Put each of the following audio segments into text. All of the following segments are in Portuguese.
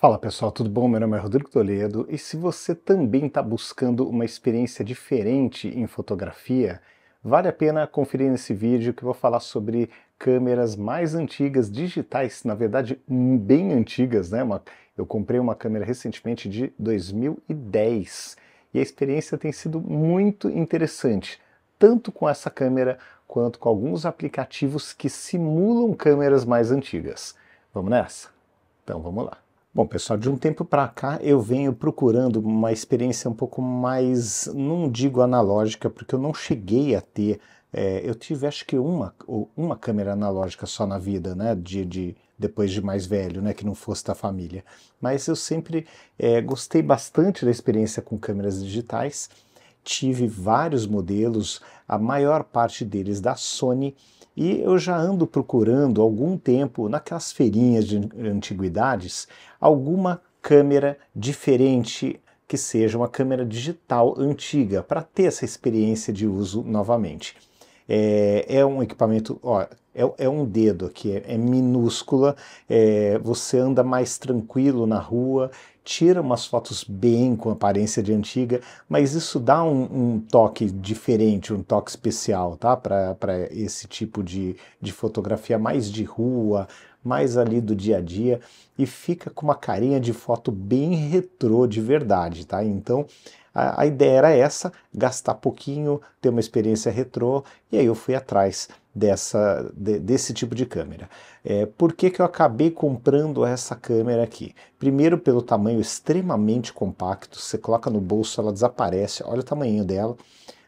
Fala pessoal, tudo bom? Meu nome é Rodrigo Toledo e se você também está buscando uma experiência diferente em fotografia, vale a pena conferir nesse vídeo que eu vou falar sobre câmeras mais antigas, digitais, na verdade bem antigas, né? eu comprei uma câmera recentemente de 2010 e a experiência tem sido muito interessante, tanto com essa câmera quanto com alguns aplicativos que simulam câmeras mais antigas. Vamos nessa? Então vamos lá. Bom, pessoal, de um tempo para cá eu venho procurando uma experiência um pouco mais, não digo analógica, porque eu não cheguei a ter. É, eu tive acho que uma, uma câmera analógica só na vida, né? De, de, depois de mais velho, né? Que não fosse da família. Mas eu sempre é, gostei bastante da experiência com câmeras digitais. Tive vários modelos, a maior parte deles da Sony e eu já ando procurando algum tempo, naquelas feirinhas de antiguidades, alguma câmera diferente que seja uma câmera digital antiga, para ter essa experiência de uso novamente. É, é um equipamento, ó, é, é, um dedo aqui, é, é minúscula, é, você anda mais tranquilo na rua tira umas fotos bem com aparência de antiga, mas isso dá um, um toque diferente, um toque especial, tá? Para esse tipo de, de fotografia mais de rua, mais ali do dia a dia e fica com uma carinha de foto bem retrô de verdade, tá? Então a, a ideia era essa, gastar pouquinho, ter uma experiência retrô, e aí eu fui atrás dessa, de, desse tipo de câmera. É, por que, que eu acabei comprando essa câmera aqui? Primeiro, pelo tamanho extremamente compacto, você coloca no bolso, ela desaparece, olha o tamanho dela.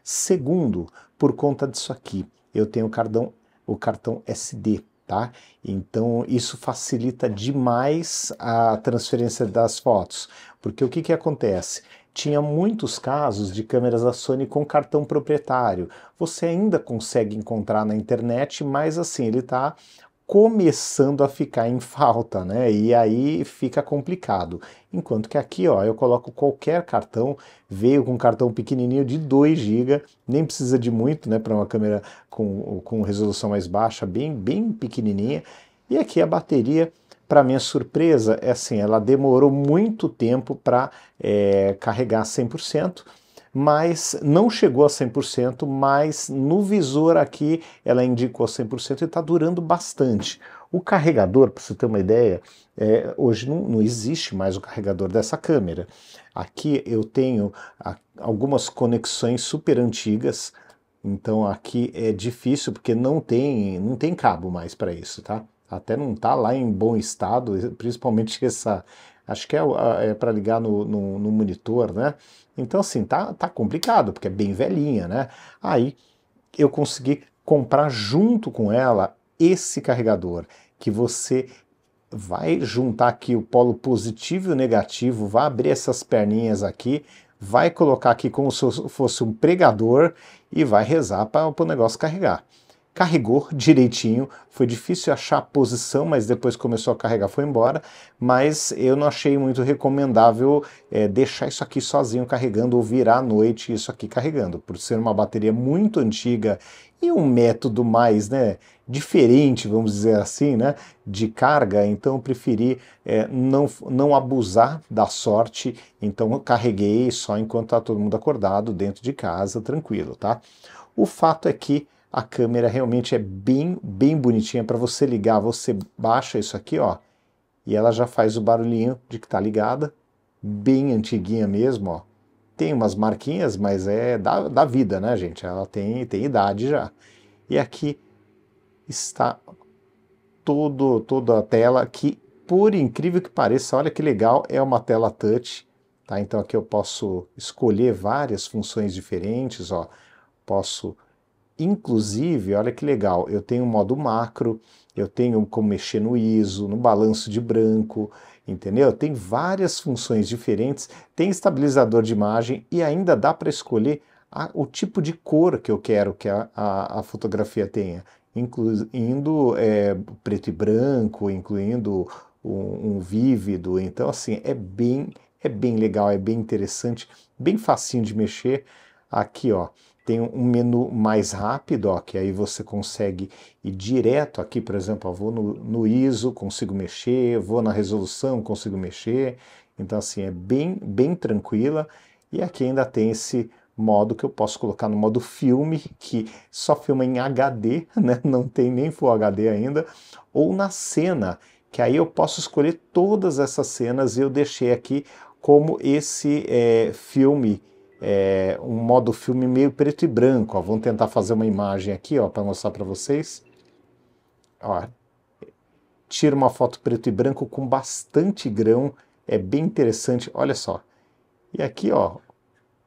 Segundo, por conta disso aqui, eu tenho o cartão, o cartão SD. Tá? Então isso facilita demais a transferência das fotos, porque o que, que acontece? tinha muitos casos de câmeras da Sony com cartão proprietário. Você ainda consegue encontrar na internet, mas assim, ele está começando a ficar em falta, né? E aí fica complicado. Enquanto que aqui, ó, eu coloco qualquer cartão, veio com um cartão pequenininho de 2 GB, nem precisa de muito, né, para uma câmera com, com resolução mais baixa, bem bem pequenininha. E aqui a bateria para minha surpresa, é assim, ela demorou muito tempo para é, eh, carregar 100%, mas não chegou a 100%, mas no visor aqui ela indicou 100% e está durando bastante. O carregador, para você ter uma ideia, é, hoje não, não, existe mais o carregador dessa câmera. Aqui eu tenho a, algumas conexões super antigas, então aqui é difícil porque não tem, não tem cabo mais para isso, tá? até não está lá em bom estado, principalmente essa. Acho que é, é para ligar no, no, no, monitor, né? Então, assim, tá, tá complicado, porque é bem velhinha, né? Aí eu consegui comprar junto com ela esse carregador que você vai juntar aqui o polo positivo e o negativo, vai abrir essas perninhas aqui, vai colocar aqui como se fosse um pregador e vai rezar para o negócio carregar carregou direitinho, foi difícil achar a posição, mas depois começou a carregar, foi embora, mas eu não achei muito recomendável é, deixar isso aqui sozinho carregando ou virar à noite isso aqui carregando, por ser uma bateria muito antiga e um método mais né, diferente, vamos dizer assim, né, de carga, então eu preferi é, não, não abusar da sorte, então eu carreguei só enquanto está todo mundo acordado, dentro de casa, tranquilo, tá? O fato é que a câmera realmente é bem, bem bonitinha para você ligar. Você baixa isso aqui, ó, e ela já faz o barulhinho de que está ligada, bem antiguinha mesmo, ó. Tem umas marquinhas, mas é da, da vida, né, gente? Ela tem, tem idade já. E aqui está todo, toda a tela, que por incrível que pareça, olha que legal, é uma tela touch, tá? Então aqui eu posso escolher várias funções diferentes, ó. Posso Inclusive, olha que legal, eu tenho um modo macro, eu tenho como mexer no ISO, no balanço de branco, entendeu? Tem várias funções diferentes, tem estabilizador de imagem e ainda dá para escolher a, o tipo de cor que eu quero que a, a, a fotografia tenha, incluindo é, preto e branco, incluindo um, um, vívido. Então, assim, é bem, é bem legal, é bem interessante, bem facinho de mexer. Aqui, ó, tem um menu mais rápido, ó, que aí você consegue ir direto aqui, por exemplo, ó, vou no, no ISO, consigo mexer, vou na resolução, consigo mexer. Então, assim, é bem, bem tranquila. E aqui ainda tem esse modo que eu posso colocar no modo filme, que só filma em HD, né? não tem nem Full HD ainda, ou na cena, que aí eu posso escolher todas essas cenas e eu deixei aqui como esse é, filme é, um modo filme meio preto e branco. Ó. Vamos tentar fazer uma imagem aqui para mostrar para vocês. Ó, tira uma foto preto e branco com bastante grão, é bem interessante, olha só. E aqui, ó,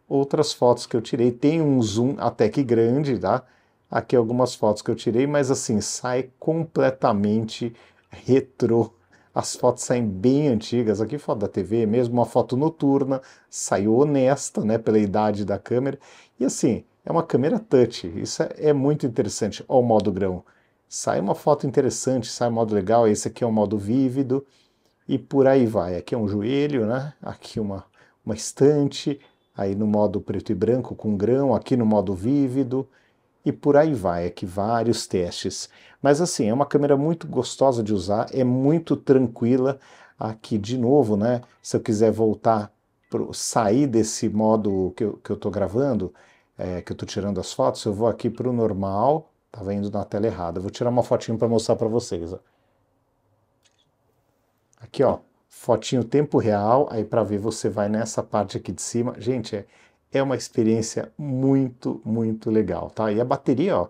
outras fotos que eu tirei, tem um zoom até que grande, tá? Aqui algumas fotos que eu tirei, mas assim, sai completamente retrô as fotos saem bem antigas, aqui foto da TV, mesmo uma foto noturna, saiu honesta, né, pela idade da câmera, e assim, é uma câmera touch, isso é, é muito interessante, Olha o modo grão, sai uma foto interessante, sai um modo legal, esse aqui é um modo vívido, e por aí vai, aqui é um joelho, né, aqui uma, uma estante, aí no modo preto e branco com grão, aqui no modo vívido, e por aí vai, aqui é vários testes. Mas assim, é uma câmera muito gostosa de usar, é muito tranquila. Aqui de novo, né? Se eu quiser voltar, para sair desse modo que eu, que eu tô gravando, é, que eu tô tirando as fotos, eu vou aqui para o normal, tava tá indo na tela errada. Eu vou tirar uma fotinho para mostrar para vocês. Ó. Aqui, ó, fotinho tempo real, aí para ver você vai nessa parte aqui de cima. Gente, é é uma experiência muito, muito legal, tá? E a bateria, ó,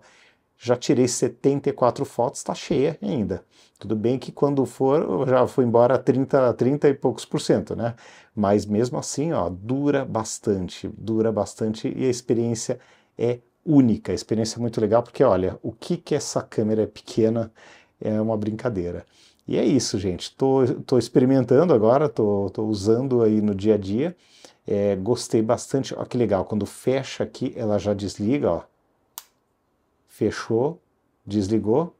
já tirei 74 fotos, está cheia ainda. Tudo bem que quando for, já foi embora 30, 30 e poucos por cento, né? Mas mesmo assim, ó, dura bastante, dura bastante e a experiência é única, a experiência é muito legal, porque olha, o que que essa câmera é pequena é uma brincadeira. E é isso, gente. Tô, tô experimentando agora, tô, tô usando aí no dia a dia. É, gostei bastante. Olha que legal, quando fecha aqui, ela já desliga, ó. Fechou, desligou.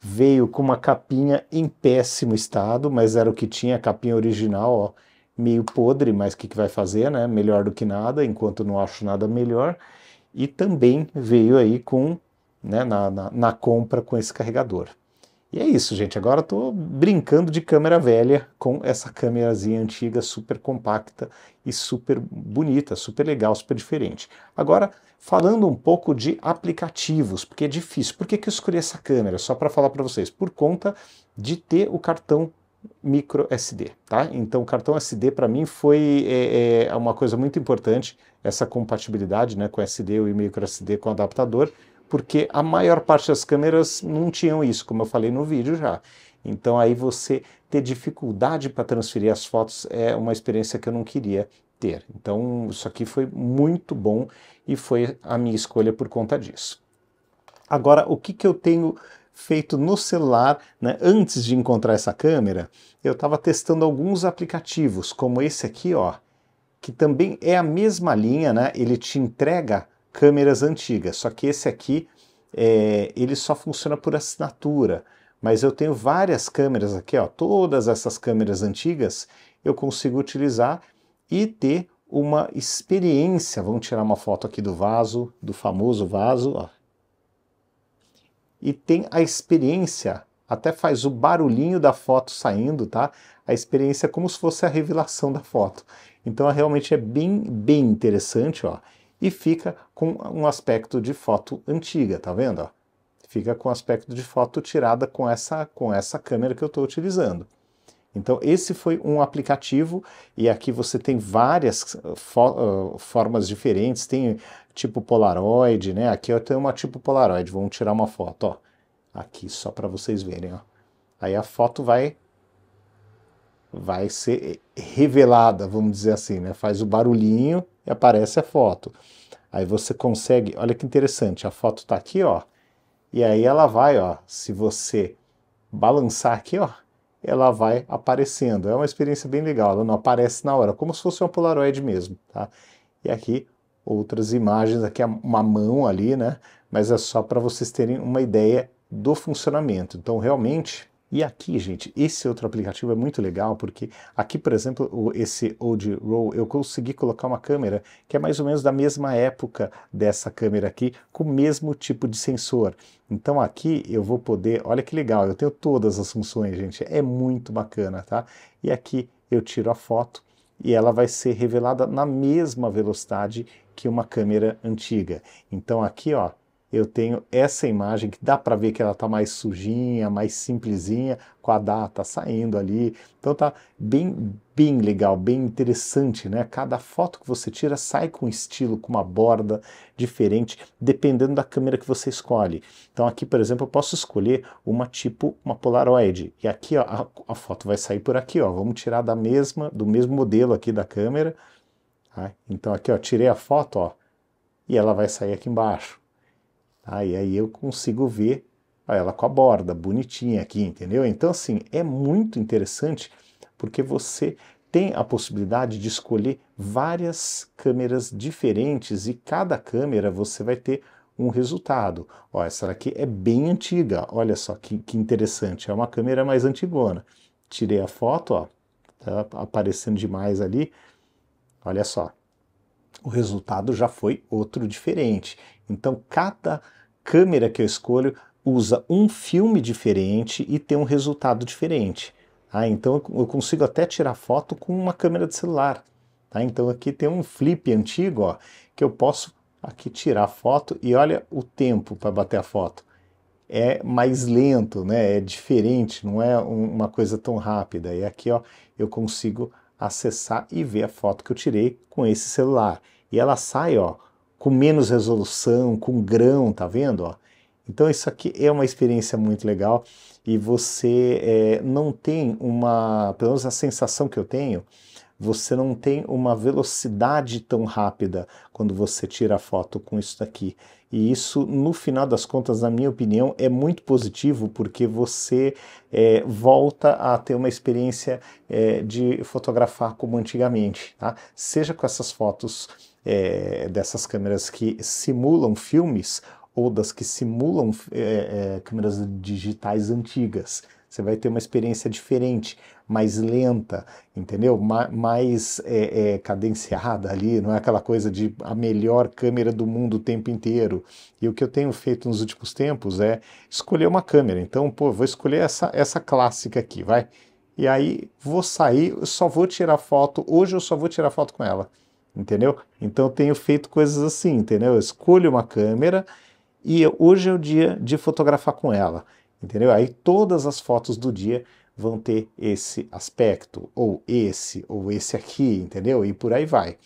Veio com uma capinha em péssimo estado, mas era o que tinha, a capinha original, ó. Meio podre, mas o que, que vai fazer, né? Melhor do que nada, enquanto não acho nada melhor. E também veio aí com, né, na, na, na compra com esse carregador. E é isso, gente. Agora estou brincando de câmera velha com essa câmerazinha antiga, super compacta e super bonita, super legal, super diferente. Agora, falando um pouco de aplicativos, porque é difícil. Por que, que eu escolhi essa câmera? Só para falar para vocês. Por conta de ter o cartão micro SD, tá? Então o cartão SD para mim foi é, é, uma coisa muito importante, essa compatibilidade né, com SD e micro SD com adaptador porque a maior parte das câmeras não tinham isso, como eu falei no vídeo já. Então aí você ter dificuldade para transferir as fotos é uma experiência que eu não queria ter. Então isso aqui foi muito bom e foi a minha escolha por conta disso. Agora, o que, que eu tenho feito no celular, né? antes de encontrar essa câmera, eu estava testando alguns aplicativos, como esse aqui, ó, que também é a mesma linha, né? ele te entrega câmeras antigas. Só que esse aqui, é, ele só funciona por assinatura. Mas eu tenho várias câmeras aqui, ó, todas essas câmeras antigas eu consigo utilizar e ter uma experiência. Vamos tirar uma foto aqui do vaso, do famoso vaso, ó. E tem a experiência, até faz o barulhinho da foto saindo, tá? A experiência é como se fosse a revelação da foto. Então, realmente é bem, bem interessante, ó e fica com um aspecto de foto antiga, tá vendo? Ó? Fica com aspecto de foto tirada com essa, com essa câmera que eu estou utilizando. Então esse foi um aplicativo e aqui você tem várias uh, fo uh, formas diferentes, tem tipo Polaroid, né? Aqui eu tenho uma tipo Polaroid, vamos tirar uma foto, ó. Aqui só para vocês verem, ó. Aí a foto vai vai ser revelada, vamos dizer assim, né? Faz o barulhinho e aparece a foto. Aí você consegue, olha que interessante, a foto está aqui, ó. E aí ela vai, ó, se você balançar aqui, ó, ela vai aparecendo. É uma experiência bem legal, ela não aparece na hora, como se fosse uma Polaroid mesmo, tá? E aqui outras imagens, aqui é uma mão ali, né? Mas é só para vocês terem uma ideia do funcionamento. Então, realmente, e aqui, gente, esse outro aplicativo é muito legal porque aqui, por exemplo, esse Old Roll, eu consegui colocar uma câmera que é mais ou menos da mesma época dessa câmera aqui, com o mesmo tipo de sensor. Então aqui eu vou poder, olha que legal, eu tenho todas as funções, gente, é muito bacana, tá? E aqui eu tiro a foto e ela vai ser revelada na mesma velocidade que uma câmera antiga. Então aqui, ó, eu tenho essa imagem que dá para ver que ela está mais sujinha, mais simplesinha, com a data saindo ali. Então tá bem bem legal, bem interessante, né? Cada foto que você tira sai com estilo, com uma borda diferente, dependendo da câmera que você escolhe. Então aqui, por exemplo, eu posso escolher uma tipo uma Polaroid. E aqui, ó, a, a foto vai sair por aqui, ó. Vamos tirar da mesma, do mesmo modelo aqui da câmera. Tá? Então aqui, ó, tirei a foto, ó, e ela vai sair aqui embaixo. Tá? E aí eu consigo ver ela com a borda bonitinha aqui, entendeu? Então, assim, é muito interessante porque você tem a possibilidade de escolher várias câmeras diferentes e cada câmera você vai ter um resultado. Ó, essa daqui é bem antiga, olha só que, que interessante, é uma câmera mais antigona. Tirei a foto, ó, tá aparecendo demais ali, olha só. O resultado já foi outro diferente. Então, cada câmera que eu escolho usa um filme diferente e tem um resultado diferente. Ah, então eu consigo até tirar foto com uma câmera de celular. Tá? Então aqui tem um flip antigo ó, que eu posso aqui tirar foto e olha o tempo para bater a foto. É mais lento, né? é diferente, não é uma coisa tão rápida. E aqui ó, eu consigo acessar e ver a foto que eu tirei com esse celular. E ela sai ó, com menos resolução, com grão, tá vendo? Ó? Então isso aqui é uma experiência muito legal e você é, não tem uma, pelo menos a sensação que eu tenho, você não tem uma velocidade tão rápida quando você tira a foto com isso daqui. E isso, no final das contas, na minha opinião, é muito positivo porque você é, volta a ter uma experiência é, de fotografar como antigamente, tá? Seja com essas fotos é, dessas câmeras que simulam filmes ou das que simulam é, é, câmeras digitais antigas. Você vai ter uma experiência diferente, mais lenta, entendeu? Ma mais é, é, cadenciada ali, não é aquela coisa de a melhor câmera do mundo o tempo inteiro. E o que eu tenho feito nos últimos tempos é escolher uma câmera. Então, pô, vou escolher essa, essa clássica aqui, vai. E aí vou sair, só vou tirar foto, hoje eu só vou tirar foto com ela entendeu? Então eu tenho feito coisas assim, entendeu? Eu escolho uma câmera e hoje é o dia de fotografar com ela, entendeu? Aí todas as fotos do dia vão ter esse aspecto, ou esse, ou esse aqui, entendeu? E por aí vai.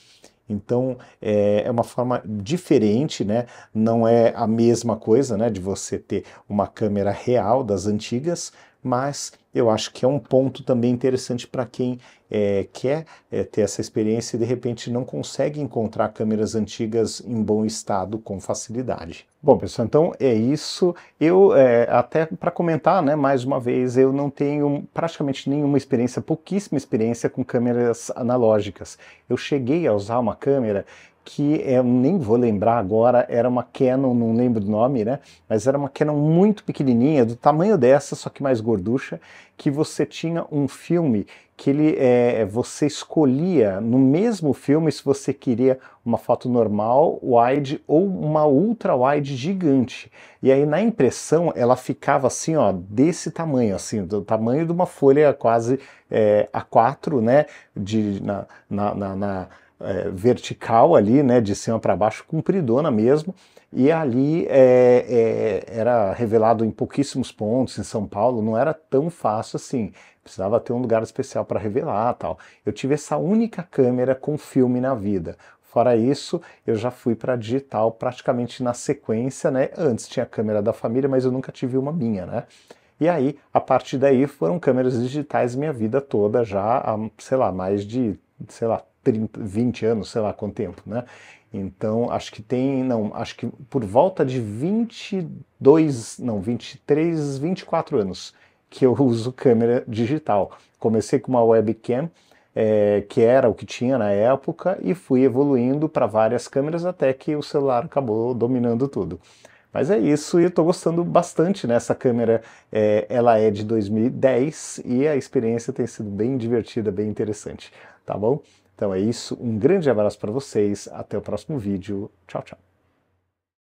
Então é, é uma forma diferente, né? Não é a mesma coisa, né? De você ter uma câmera real das antigas, mas eu acho que é um ponto também interessante para quem é, quer é, ter essa experiência e de repente não consegue encontrar câmeras antigas em bom estado com facilidade. Bom, pessoal, então é isso. Eu, é, até para comentar, né, mais uma vez, eu não tenho praticamente nenhuma experiência, pouquíssima experiência com câmeras analógicas. Eu cheguei a usar uma câmera que é, eu nem vou lembrar agora, era uma Canon, não lembro do nome, né? Mas era uma Canon muito pequenininha, do tamanho dessa, só que mais gorducha, que você tinha um filme que ele, é, você escolhia no mesmo filme se você queria uma foto normal, wide ou uma ultra wide gigante. E aí na impressão ela ficava assim, ó, desse tamanho, assim, do tamanho de uma folha quase é, A4, né? De, na, na, na, na é, vertical ali, né, de cima para baixo, compridona mesmo, e ali é, é, era revelado em pouquíssimos pontos em São Paulo, não era tão fácil assim, precisava ter um lugar especial para revelar tal. Eu tive essa única câmera com filme na vida. Fora isso, eu já fui para digital praticamente na sequência, né? Antes tinha a câmera da família, mas eu nunca tive uma minha, né? E aí, a partir daí, foram câmeras digitais minha vida toda já há, sei lá, mais de, sei lá, 30, 20 anos, sei lá quanto tempo, né? Então, acho que tem, não, acho que por volta de 22, não, 23, 24 anos que eu uso câmera digital. Comecei com uma webcam, é, que era o que tinha na época, e fui evoluindo para várias câmeras até que o celular acabou dominando tudo. Mas é isso, e eu estou gostando bastante nessa câmera. É, ela é de 2010 e a experiência tem sido bem divertida, bem interessante, tá bom? Então é isso, um grande abraço para vocês, até o próximo vídeo, tchau, tchau.